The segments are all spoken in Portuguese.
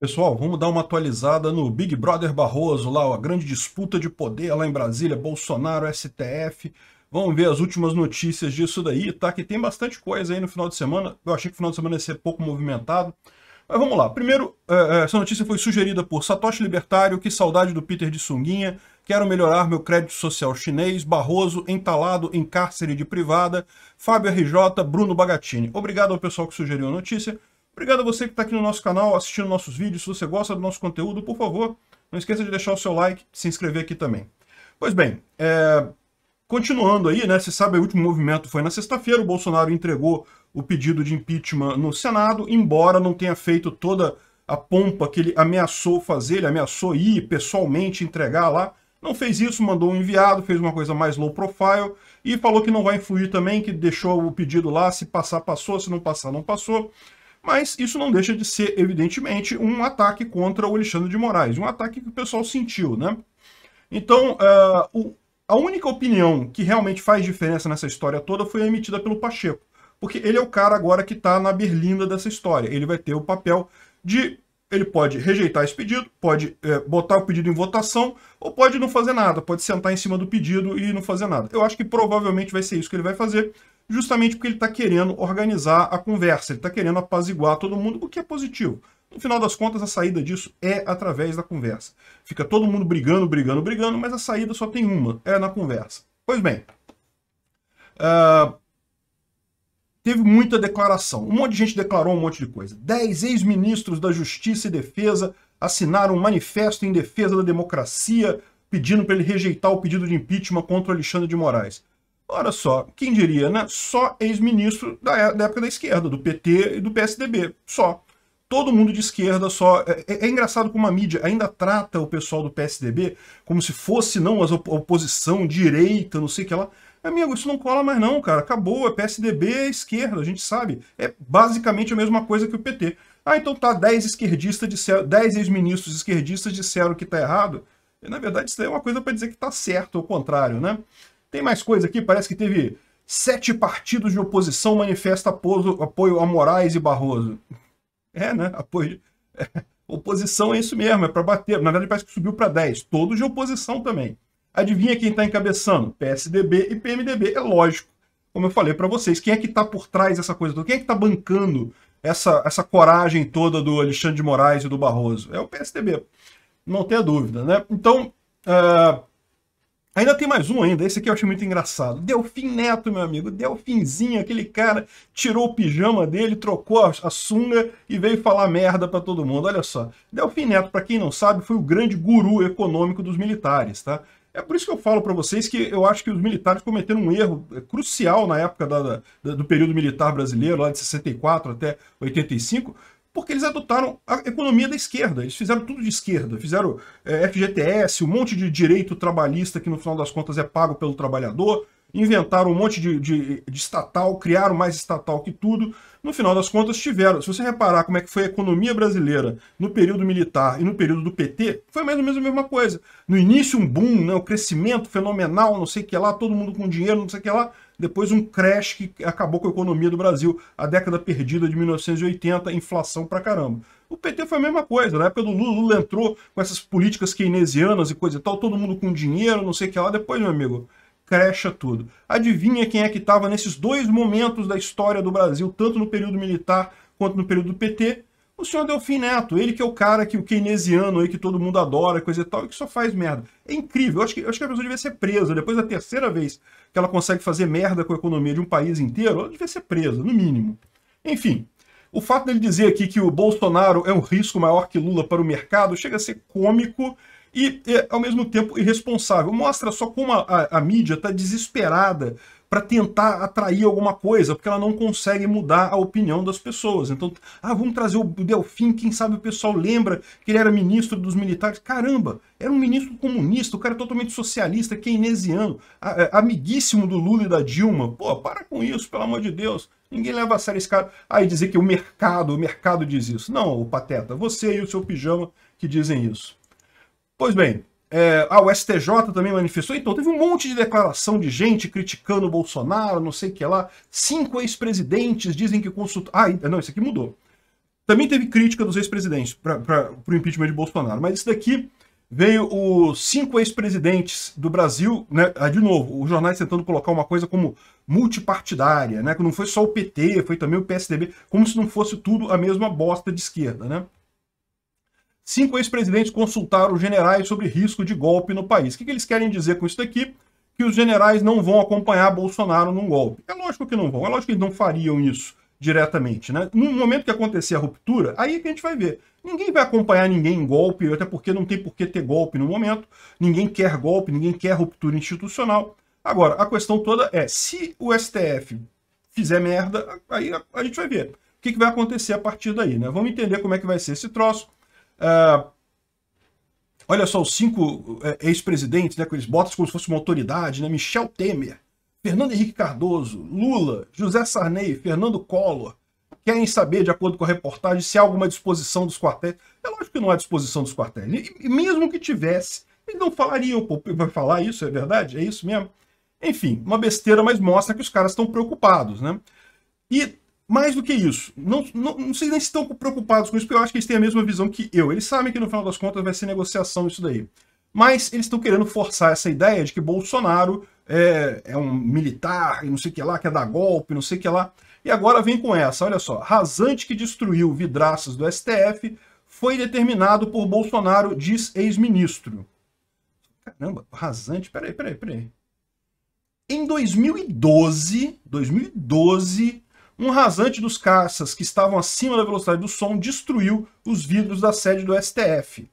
Pessoal, vamos dar uma atualizada no Big Brother Barroso, lá, a grande disputa de poder lá em Brasília, Bolsonaro, STF. Vamos ver as últimas notícias disso daí, tá? Que tem bastante coisa aí no final de semana. Eu achei que o final de semana ia ser pouco movimentado. Mas vamos lá. Primeiro, é, é, essa notícia foi sugerida por Satoshi Libertário, que saudade do Peter de Sunguinha, quero melhorar meu crédito social chinês, Barroso entalado em cárcere de privada, Fábio RJ, Bruno Bagatini. Obrigado ao pessoal que sugeriu a notícia. Obrigado a você que está aqui no nosso canal assistindo nossos vídeos. Se você gosta do nosso conteúdo, por favor, não esqueça de deixar o seu like e se inscrever aqui também. Pois bem, é... continuando aí, né? Você sabe, o último movimento foi na sexta-feira. O Bolsonaro entregou o pedido de impeachment no Senado, embora não tenha feito toda a pompa que ele ameaçou fazer, ele ameaçou ir pessoalmente entregar lá. Não fez isso, mandou um enviado, fez uma coisa mais low profile e falou que não vai influir também, que deixou o pedido lá, se passar, passou, se não passar, não passou. Mas isso não deixa de ser, evidentemente, um ataque contra o Alexandre de Moraes, um ataque que o pessoal sentiu, né? Então, uh, o, a única opinião que realmente faz diferença nessa história toda foi emitida pelo Pacheco, porque ele é o cara agora que está na berlinda dessa história. Ele vai ter o papel de ele pode rejeitar esse pedido, pode é, botar o pedido em votação, ou pode não fazer nada, pode sentar em cima do pedido e não fazer nada. Eu acho que provavelmente vai ser isso que ele vai fazer, justamente porque ele está querendo organizar a conversa, ele está querendo apaziguar todo mundo, o que é positivo. No final das contas, a saída disso é através da conversa. Fica todo mundo brigando, brigando, brigando, mas a saída só tem uma, é na conversa. Pois bem, uh, teve muita declaração. Um monte de gente declarou um monte de coisa. Dez ex-ministros da Justiça e Defesa assinaram um manifesto em defesa da democracia, pedindo para ele rejeitar o pedido de impeachment contra Alexandre de Moraes. Olha só, quem diria, né? Só ex-ministro da, é, época da esquerda, do PT e do PSDB, só. Todo mundo de esquerda só. É, é, é engraçado como a mídia ainda trata o pessoal do PSDB como se fosse, não, a oposição direita, não sei o que lá. Amigo, isso não cola mais não, cara. Acabou, é PSDB, é esquerda, a gente sabe. É basicamente a mesma coisa que o PT. Ah, então tá, 10 esquerdistas disseram, 10 ex-ministros esquerdistas disseram que tá errado. E, na verdade, isso daí é uma coisa para dizer que tá certo, ao contrário, né? Tem mais coisa aqui, parece que teve sete partidos de oposição manifesta apoio a Moraes e Barroso. É, né? Apoio. É. Oposição é isso mesmo, é para bater. Na verdade, parece que subiu para 10. Todos de oposição também. Adivinha quem está encabeçando? PSDB e PMDB. É lógico. Como eu falei para vocês, quem é que está por trás dessa coisa toda? Quem é que está bancando essa, essa coragem toda do Alexandre de Moraes e do Barroso? É o PSDB. Não tenha dúvida, né? Então, uh, Ainda tem mais um ainda, esse aqui eu achei muito engraçado. Delfim Neto, meu amigo, Delfinzinho, aquele cara tirou o pijama dele, trocou a sunga e veio falar merda para todo mundo. Olha só, Delfim Neto, para quem não sabe, foi o grande guru econômico dos militares, tá? É por isso que eu falo para vocês que eu acho que os militares cometeram um erro é, crucial na época da, da, do período militar brasileiro, lá de 64 até 85, porque eles adotaram a economia da esquerda. Eles fizeram tudo de esquerda. Fizeram é, FGTS, um monte de direito trabalhista que no final das contas é pago pelo trabalhador. Inventaram um monte de, de, de, estatal, criaram mais estatal que tudo. No final das contas, tiveram. Se você reparar como é que foi a economia brasileira no período militar e no período do PT, foi mais ou menos a mesma coisa. No início, um boom, né, o crescimento fenomenal, não sei o que lá, todo mundo com dinheiro, não sei o que lá depois um crash que acabou com a economia do Brasil, a década perdida de 1980, inflação pra caramba. O PT foi a mesma coisa, na época do Lula, Lula entrou com essas políticas keynesianas e coisa e tal, todo mundo com dinheiro, não sei o que lá, depois, meu amigo, crecha tudo. Adivinha quem é que estava nesses dois momentos da história do Brasil, tanto no período militar quanto no período do PT? o senhor Delfim Neto, ele que é o cara que o keynesiano aí que todo mundo adora, coisa e tal, e que só faz merda. É incrível, eu acho que, eu acho que a pessoa devia ser presa. Depois da terceira vez que ela consegue fazer merda com a economia de um país inteiro, ela devia ser presa, no mínimo. Enfim, o fato dele dizer aqui que o Bolsonaro é um risco maior que Lula para o mercado chega a ser cômico e, é, ao mesmo tempo, irresponsável. Mostra só como a, a, a mídia está desesperada para tentar atrair alguma coisa, porque ela não consegue mudar a opinião das pessoas. Então, ah, vamos trazer o Delfim, quem sabe o pessoal lembra que ele era ministro dos militares. Caramba, era um ministro comunista, o cara é totalmente socialista, keynesiano, é, amiguíssimo do Lula e da Dilma. Pô, para com isso, pelo amor de Deus. Ninguém leva a sério esse cara. Aí ah, dizer que o mercado, o mercado diz isso. Não, o Pateta, você e o seu pijama que dizem isso. Pois bem, é, ah, o STJ também manifestou. Então, teve um monte de declaração de gente criticando o Bolsonaro, não sei o que lá. Cinco ex-presidentes dizem que consultaram. Ah, não, isso aqui mudou. Também teve crítica dos ex-presidentes para o impeachment de Bolsonaro. Mas isso daqui veio os cinco ex-presidentes do Brasil, né? Ah, de novo, os jornais tentando colocar uma coisa como multipartidária, né? Que não foi só o PT, foi também o PSDB, como se não fosse tudo a mesma bosta de esquerda, né? Cinco ex-presidentes consultaram generais sobre risco de golpe no país. O que, eles querem dizer com isso daqui? Que os generais não vão acompanhar Bolsonaro num golpe. É lógico que não vão, é lógico que eles não fariam isso diretamente, né? No momento que acontecer a ruptura, aí é que a gente vai ver. Ninguém vai acompanhar ninguém em golpe, até porque não tem por que ter golpe no momento. Ninguém quer golpe, ninguém quer ruptura institucional. Agora, a questão toda é, se o STF fizer merda, aí a, gente vai ver o que, que vai acontecer a partir daí, né? Vamos entender como é que vai ser esse troço. Ah, olha só, os cinco eh, ex-presidentes, né, que eles botam como se fosse uma autoridade, né? Michel Temer, Fernando Henrique Cardoso, Lula, José Sarney, Fernando Collor, querem saber, de acordo com a reportagem, se há alguma disposição dos quartéis. É lógico que não há disposição dos quartéis. E mesmo que tivesse, eles não falariam, pô, vai falar isso, é verdade? É isso mesmo? Enfim, uma besteira, mas mostra que os caras estão preocupados, né? E mais do que isso, não, não, não sei nem se estão preocupados com isso, porque eu acho que eles têm a mesma visão que eu. Eles sabem que no final das contas vai ser negociação isso daí. Mas eles estão querendo forçar essa ideia de que Bolsonaro é, é um militar e não sei o que lá, quer dar golpe, não sei o que lá. E agora vem com essa, olha só. Rasante que destruiu vidraças do STF foi determinado por Bolsonaro, diz ex-ministro. Caramba, rasante, peraí, peraí, peraí. Em 2012, 2012, um rasante dos caças que estavam acima da velocidade do som destruiu os vidros da sede do STF. O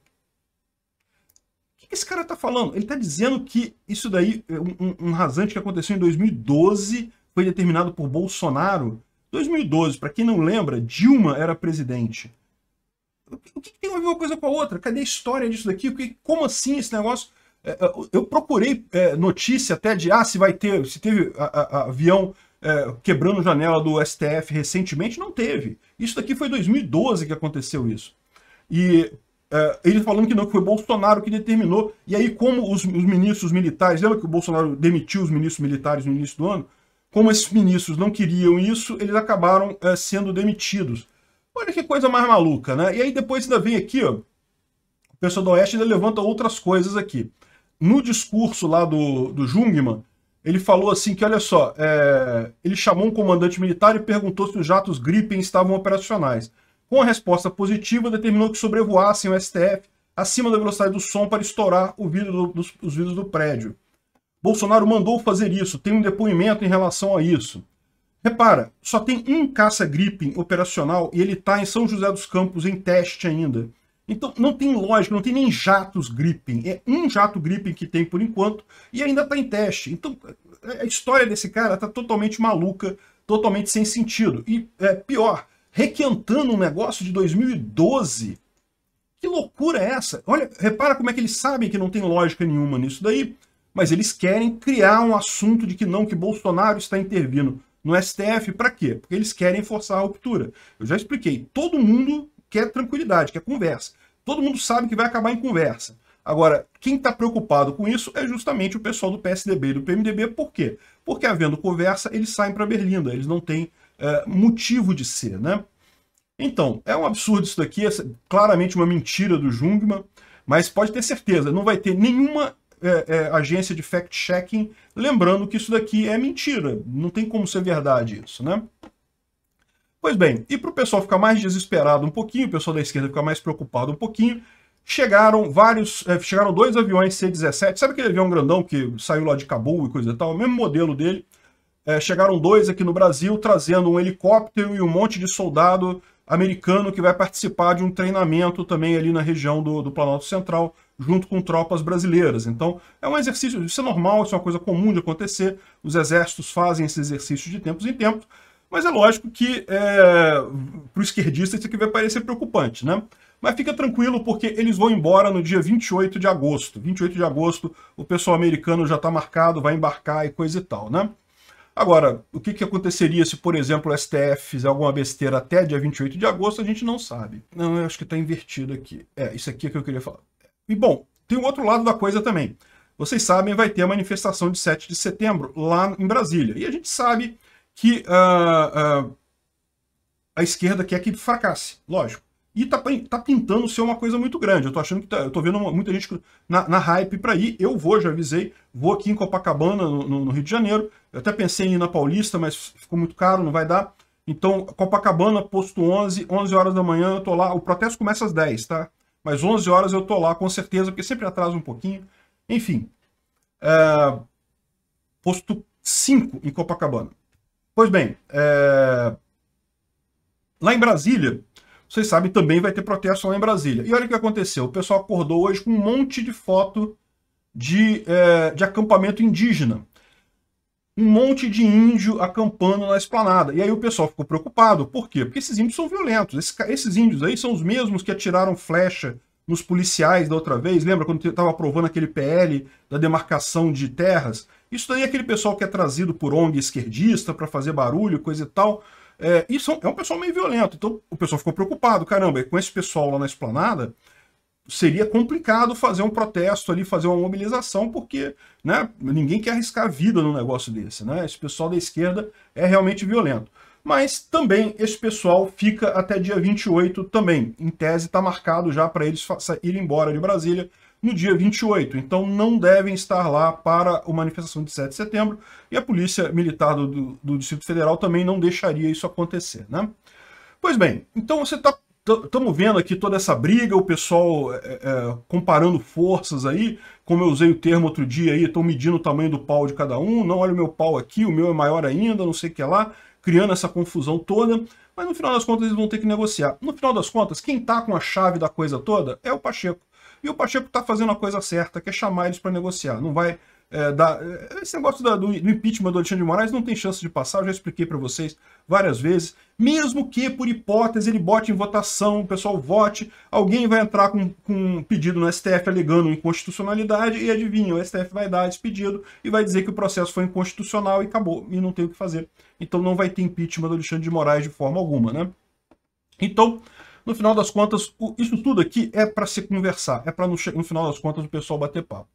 que esse cara está falando? Ele está dizendo que isso daí, um, um rasante que aconteceu em 2012, foi determinado por Bolsonaro. 2012, para quem não lembra, Dilma era presidente. O que, tem a ver uma coisa com a outra? Cadê a história disso daqui? Como assim esse negócio? É, é, eu procurei é, notícia até de ah, se vai ter, se teve avião é, quebrando janela do STF recentemente, não teve. Isso daqui foi 2012 que aconteceu isso. E é, ele falando que não, que foi Bolsonaro que determinou. E aí, como os, os ministros militares, lembra que o Bolsonaro demitiu os ministros militares no início do ano? Como esses ministros não queriam isso, eles acabaram é, sendo demitidos. Olha que coisa mais maluca, né? E aí depois ainda vem aqui, ó, o pessoal do Oeste ainda levanta outras coisas aqui. No discurso lá do, do Jungmann, ele falou assim que, olha só, é, ele chamou um comandante militar e perguntou se os jatos Gripen estavam operacionais. Com a resposta positiva, determinou que sobrevoassem o STF acima da velocidade do som para estourar vidro do, dos, os vidros do prédio. Bolsonaro mandou fazer isso, tem um depoimento em relação a isso. Repara, só tem um caça Gripen operacional e ele está em São José dos Campos em teste ainda. Então não tem lógica, não tem nem jatos Gripen. É um jato Gripen que tem por enquanto e ainda está em teste. Então é, a história desse cara está totalmente maluca, totalmente sem sentido. E é, pior, requentando um negócio de 2012. Que loucura é essa? Olha, repara como é que eles sabem que não tem lógica nenhuma nisso daí, mas eles querem criar um assunto de que não, que Bolsonaro está intervindo no STF, para quê? Porque eles querem forçar a ruptura. Eu já expliquei, todo mundo quer é tranquilidade, quer é conversa. Todo mundo sabe que vai acabar em conversa. Agora, quem está preocupado com isso é justamente o pessoal do PSDB e do PMDB. Por quê? Porque havendo conversa, eles saem para Berlinda, eles não têm é, motivo de ser, né? Então, é um absurdo isso daqui, é claramente uma mentira do Jungmann, mas pode ter certeza, não vai ter nenhuma é, agência de fact-checking lembrando que isso daqui é mentira, não tem como ser verdade isso, né? Pois bem, e para o pessoal ficar mais desesperado um pouquinho, o pessoal da esquerda ficar mais preocupado um pouquinho, chegaram vários, eh, chegaram dois aviões C-17, sabe aquele avião grandão que saiu lá de Cabul e coisa e tal, o mesmo modelo dele, eh, chegaram dois aqui no Brasil trazendo um helicóptero e um monte de soldado americano que vai participar de um treinamento também ali na região do, do Planalto Central, junto com tropas brasileiras. Então, é um exercício, isso é normal, isso é uma coisa comum de acontecer, os exércitos fazem esse exercício de tempos em tempos, mas é lógico que é, para o esquerdista isso aqui vai parecer preocupante, né? Mas fica tranquilo porque eles vão embora no dia 28 de agosto. 28 de agosto o pessoal americano já está marcado, vai embarcar e coisa e tal, né? Agora, o que, que aconteceria se, por exemplo, o STF fizer alguma besteira até dia 28 de agosto, a gente não sabe. Não, eu acho que está invertido aqui. É, isso aqui é que eu queria falar. E bom, tem o outro lado da coisa também. Vocês sabem, vai ter a manifestação de 7 de setembro lá em Brasília. E a gente sabe que uh, uh, a esquerda quer que fracasse, lógico. E tá, tá pintando ser uma coisa muito grande. Eu tô achando que tá, eu tô vendo uma, muita gente na, na hype para ir. Eu vou, já avisei, vou aqui em Copacabana, no, no, no, Rio de Janeiro. Eu até pensei em ir na Paulista, mas ficou muito caro, não vai dar. Então, Copacabana, posto 11, 11 horas da manhã, eu tô lá. O protesto começa às 10, tá? Mas 11 horas eu tô lá, com certeza, porque sempre atrasa um pouquinho. Enfim, é... posto 5 em Copacabana. Pois bem, é... lá em Brasília, vocês sabem, também vai ter protesto lá em Brasília. E olha o que aconteceu. O pessoal acordou hoje com um monte de foto de, é, de acampamento indígena. Um monte de índio acampando na esplanada. E aí o pessoal ficou preocupado. Por quê? Porque esses índios são violentos. Esses, esses índios aí são os mesmos que atiraram flecha nos policiais da outra vez. Lembra quando estava aprovando aquele PL da demarcação de terras? Isso daí é aquele pessoal que é trazido por ONG esquerdista para fazer barulho, coisa e tal. É, isso é um pessoal meio violento. Então o pessoal ficou preocupado. Caramba, com esse pessoal lá na esplanada, seria complicado fazer um protesto ali, fazer uma mobilização, porque né, ninguém quer arriscar a vida num negócio desse. Né? Esse pessoal da esquerda é realmente violento. Mas também esse pessoal fica até dia 28 também. Em tese está marcado já para eles ir embora de Brasília no dia 28. Então não devem estar lá para a manifestação de 7 de setembro e a Polícia Militar do, do, do Distrito Federal também não deixaria isso acontecer, né? Pois bem, então você está estamos vendo aqui toda essa briga, o pessoal é, é, comparando forças aí, como eu usei o termo outro dia aí, estão medindo o tamanho do pau de cada um, não olha o meu pau aqui, o meu é maior ainda, não sei o que lá, criando essa confusão toda, mas no final das contas eles vão ter que negociar. No final das contas, quem está com a chave da coisa toda é o Pacheco. E o Pacheco está fazendo a coisa certa, que é chamar eles para negociar. Não vai é, dar. É, esse negócio da, do, do, impeachment do Alexandre de Moraes não tem chance de passar, eu já expliquei para vocês várias vezes. Mesmo que, por hipótese, ele bote em votação, o pessoal vote, alguém vai entrar com, com um pedido no STF alegando inconstitucionalidade e adivinha, o STF vai dar esse pedido e vai dizer que o processo foi inconstitucional e acabou, e não tem o que fazer. Então não vai ter impeachment do Alexandre de Moraes de forma alguma, né? Então, no final das contas, isso tudo aqui é para se conversar, é para no, no, final das contas o pessoal bater papo.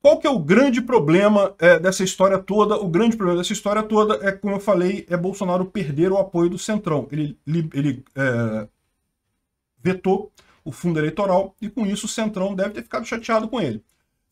Qual que é o grande problema é, dessa história toda? O grande problema dessa história toda é, como eu falei, é Bolsonaro perder o apoio do Centrão. Ele, ele é, vetou o fundo eleitoral e com isso o Centrão deve ter ficado chateado com ele.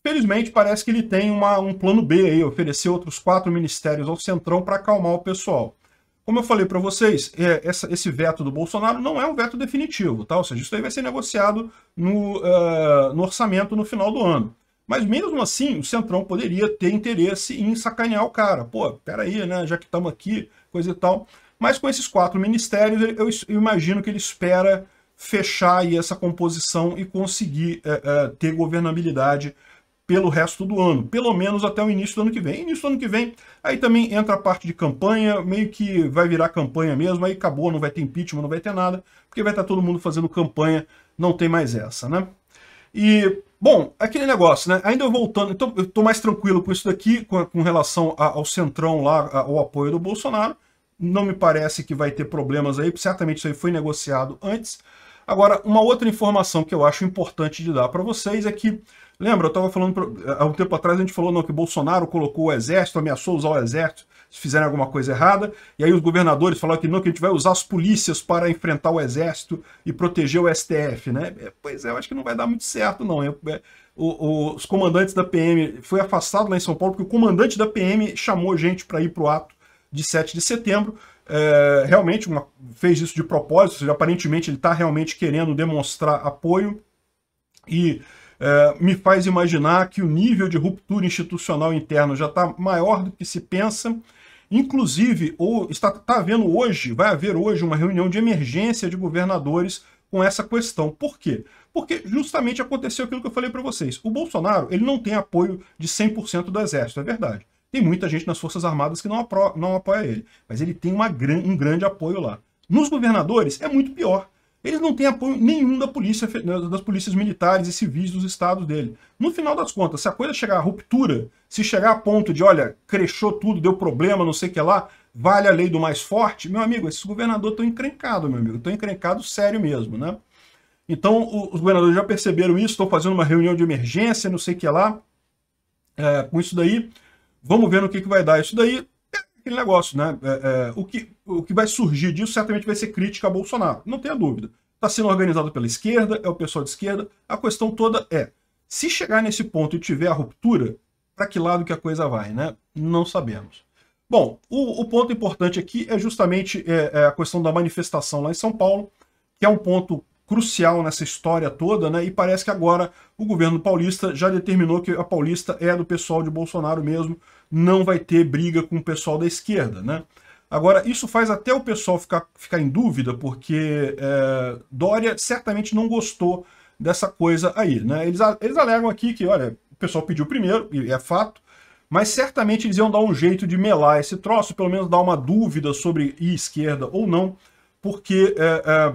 Felizmente, parece que ele tem uma, um plano B aí, oferecer outros quatro ministérios ao Centrão para acalmar o pessoal. Como eu falei para vocês, é, essa, esse veto do Bolsonaro não é um veto definitivo, tá? ou seja, isso aí vai ser negociado no, uh, no orçamento no final do ano. Mas mesmo assim, o Centrão poderia ter interesse em sacanear o cara. Pô, peraí, né? Já que estamos aqui, coisa e tal. Mas com esses quatro ministérios, eu imagino que ele espera fechar aí essa composição e conseguir é, é, ter governabilidade pelo resto do ano, pelo menos até o início do ano que vem. Início do ano que vem, aí também entra a parte de campanha, meio que vai virar campanha mesmo, aí acabou, não vai ter impeachment, não vai ter nada, porque vai estar tá todo mundo fazendo campanha, não tem mais essa, né? E, bom, aquele negócio, né? Ainda voltando, então eu estou mais tranquilo com isso daqui, com, com relação a, ao centrão lá, a, ao apoio do Bolsonaro, não me parece que vai ter problemas aí, certamente isso aí foi negociado antes, Agora, uma outra informação que eu acho importante de dar para vocês é que, lembra, eu estava falando, há um tempo atrás a gente falou não, que Bolsonaro colocou o exército, ameaçou usar o exército se fizerem alguma coisa errada, e aí os governadores falaram que não, que a gente vai usar as polícias para enfrentar o exército e proteger o STF, né? É, pois é, eu acho que não vai dar muito certo, não. Eu, é, os comandantes da PM, foi afastado lá em São Paulo, porque o comandante da PM chamou gente para ir para o ato de 7 de setembro, é, realmente uma, fez isso de propósito, ou seja, aparentemente ele está realmente querendo demonstrar apoio e é, me faz imaginar que o nível de ruptura institucional interna já está maior do que se pensa. Inclusive, ou está, está havendo hoje, vai haver hoje uma reunião de emergência de governadores com essa questão. Por quê? Porque justamente aconteceu aquilo que eu falei para vocês. O Bolsonaro ele não tem apoio de 100% do exército, é verdade. Tem muita gente nas Forças Armadas que não, apro não apoia ele, mas ele tem uma gran um grande apoio lá. Nos governadores é muito pior. Eles não têm apoio nenhum da polícia, das polícias militares e civis dos estados dele. No final das contas, se a coisa chegar à ruptura, se chegar a ponto de, olha, crechou tudo, deu problema, não sei o que lá, vale a lei do mais forte, meu amigo, esses governadores estão encrencados, meu amigo, estão encrencados sério mesmo, né? Então, os governadores já perceberam isso, estão fazendo uma reunião de emergência, não sei o que lá, é, com isso daí. Vamos ver no que, que vai dar. Isso daí é aquele negócio, né? É, é, o, que, o que vai surgir disso certamente vai ser crítica a Bolsonaro, não tenha dúvida. Está sendo organizado pela esquerda, é o pessoal de esquerda. A questão toda é, se chegar nesse ponto e tiver a ruptura, para que lado que a coisa vai, né? Não sabemos. Bom, o, o ponto importante aqui é justamente é, é, a questão da manifestação lá em São Paulo, que é um ponto crucial nessa história toda, né? E parece que agora o governo paulista já determinou que a paulista é do pessoal de Bolsonaro mesmo, não vai ter briga com o pessoal da esquerda, né? Agora, isso faz até o pessoal ficar, ficar em dúvida, porque é, Dória certamente não gostou dessa coisa aí, né? Eles, eles alegam aqui que, olha, o pessoal pediu primeiro, e é fato, mas certamente eles iam dar um jeito de melar esse troço, pelo menos dar uma dúvida sobre ir esquerda ou não, porque é, é,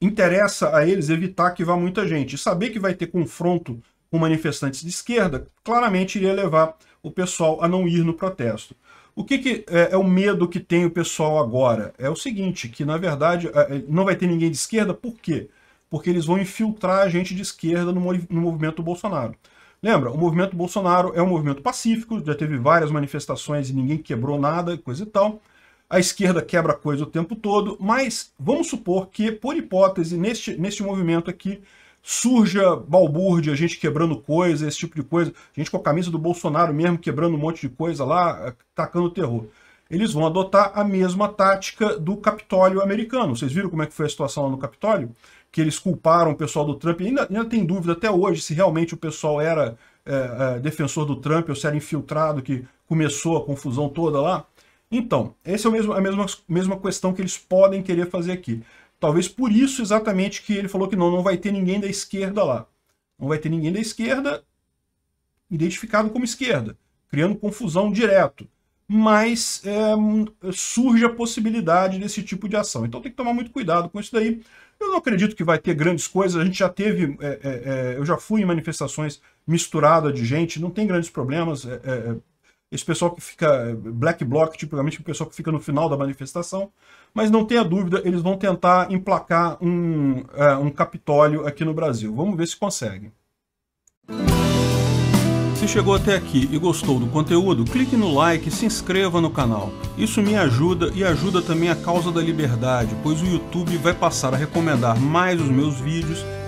interessa a eles evitar que vá muita gente. E saber que vai ter confronto com manifestantes de esquerda claramente iria levar o pessoal a não ir no protesto. O que, que é, é, o medo que tem o pessoal agora? É o seguinte, que na verdade não vai ter ninguém de esquerda, por quê? Porque eles vão infiltrar a gente de esquerda no, movimento Bolsonaro. Lembra, o movimento Bolsonaro é um movimento pacífico, já teve várias manifestações e ninguém quebrou nada, coisa e tal. A esquerda quebra coisa o tempo todo, mas vamos supor que, por hipótese, neste, neste movimento aqui, surja balbúrdia, gente quebrando coisa, esse tipo de coisa, gente com a camisa do Bolsonaro mesmo quebrando um monte de coisa lá, eh, tacando terror. Eles vão adotar a mesma tática do Capitólio americano. Vocês viram como é que foi a situação lá no Capitólio? Que eles culparam o pessoal do Trump. E ainda, ainda tem dúvida até hoje se realmente o pessoal era é, é, defensor do Trump ou se era infiltrado que começou a confusão toda lá. Então, essa é o mesmo, a mesma, mesma questão que eles podem querer fazer aqui. Talvez por isso exatamente que ele falou que não, não vai ter ninguém da esquerda lá. Não vai ter ninguém da esquerda identificado como esquerda, criando confusão direto. Mas é, surge a possibilidade desse tipo de ação. Então tem que tomar muito cuidado com isso daí. Eu não acredito que vai ter grandes coisas. A gente já teve, é, é, é eu já fui em manifestações misturada de gente, não tem grandes problemas. É, é, esse pessoal que fica eh, black bloc, tipicamente o pessoal que fica no final da manifestação, mas não tenha dúvida, eles vão tentar emplacar um, eh, um Capitólio aqui no Brasil. Vamos ver se conseguem. Se chegou até aqui e gostou do conteúdo, clique no like e se inscreva no canal. Isso me ajuda e ajuda também a causa da liberdade, pois o YouTube vai passar a recomendar mais os meus vídeos